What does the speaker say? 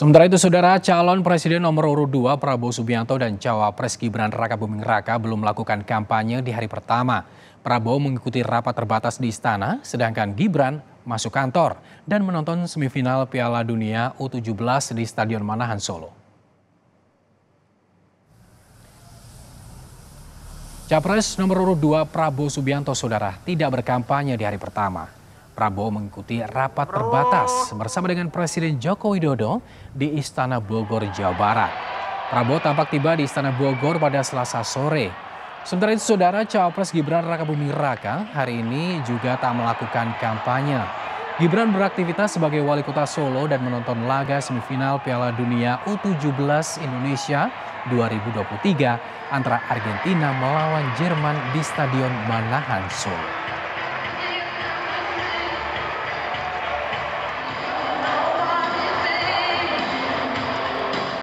Sementara itu, Saudara calon Presiden nomor urut 2 Prabowo Subianto dan Cawapres Gibran Raka Buming Raka belum melakukan kampanye di hari pertama. Prabowo mengikuti rapat terbatas di istana, sedangkan Gibran masuk kantor dan menonton semifinal Piala Dunia U17 di Stadion Manahan Solo. Capres nomor urut 2 Prabowo Subianto Saudara tidak berkampanye di hari pertama. Prabowo mengikuti rapat terbatas oh. bersama dengan Presiden Joko Widodo di Istana Bogor, Jawa Barat. Prabowo tampak tiba di Istana Bogor pada selasa sore. Sementara itu saudara cawapres Gibran Raka Raka hari ini juga tak melakukan kampanye. Gibran beraktivitas sebagai wali kota Solo dan menonton laga semifinal Piala Dunia U17 Indonesia 2023 antara Argentina melawan Jerman di Stadion Manahan Solo.